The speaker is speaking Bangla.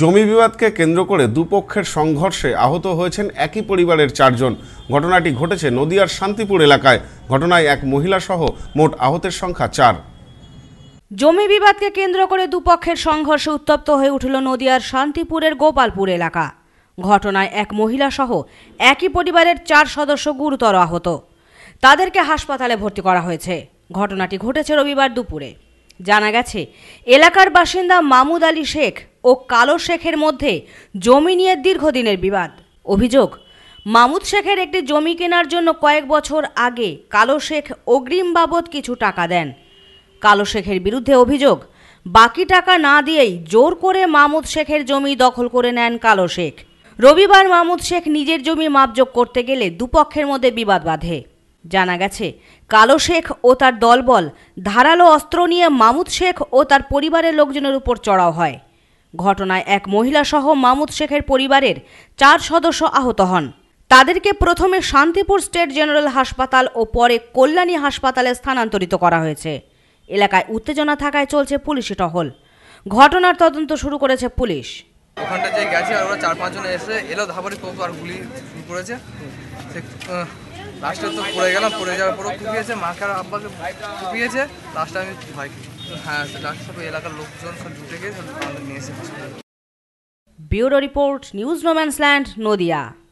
জমি বিবাদকে কেন্দ্র করে দুপক্ষের সংঘর্ষে আহত হয়েছেন একই পরিবারের চারজন ঘটনাটি ঘটেছে নদিয়ার শান্তিপুর এলাকায় ঘটনায় এক মহিলাসহ মোট আহতের সংখ্যা চার জমি বিবাদকে কেন্দ্র করে দুপক্ষের সংঘর্ষে উত্তপ্ত হয়ে উঠল নদিয়ার শান্তিপুরের গোপালপুর এলাকা ঘটনায় এক মহিলাসহ একই পরিবারের চার সদস্য গুরুতর আহত তাদেরকে হাসপাতালে ভর্তি করা হয়েছে ঘটনাটি ঘটেছে রবিবার দুপুরে জানা গেছে এলাকার বাসিন্দা মামুদ আলী শেখ ও কালো শেখের মধ্যে জমি নিয়ে দীর্ঘদিনের বিবাদ অভিযোগ মামুদ শেখের একটি জমি কেনার জন্য কয়েক বছর আগে কালো শেখ অগ্রিম বাবদ কিছু টাকা দেন কালো শেখের বিরুদ্ধে অভিযোগ বাকি টাকা না দিয়েই জোর করে মামুদ শেখের জমি দখল করে নেন কালো শেখ রবিবার মামুদ শেখ নিজের জমি মাপযোগ করতে গেলে দুপক্ষের মধ্যে বিবাদ বাঁধে জানা গেছে কালো শেখ ও তার দলবল ধারালো অস্ত্র নিয়ে মামুদ শেখ ও তার পরিবারের লোকজনের উপর চড়াও হয় ঘটনায় এক মহিলাসহ মামুদ শেখের পরিবারের চার সদস্য আহত হন তাদেরকে প্রথমে শান্তিপুর স্টেট জেনারেল হাসপাতাল ও পরে কল্যাণী হাসপাতালে স্থানান্তরিত করা হয়েছে এলাকায় উত্তেজনা থাকায় চলছে পুলিশি টহল ঘটনার তদন্ত শুরু করেছে পুলিশ ওখানটা যে গেছে আর ওরা চার পাঁচজন এসে এলো ধাপারি কোপ আর গুলি শুরু করেছে সে লাস্টে তো পড়ে গেলাম পড়ে যাওয়ার পরও কুপিয়েছে মাকে আর আব্বাকে কুপিয়েছে লাস্টে আমি ভাইকে হ্যাঁ লাস্ট সব এলাকার লোকজন সব জুটে গিয়ে নিয়ে এসে bureau report news romance land Nadia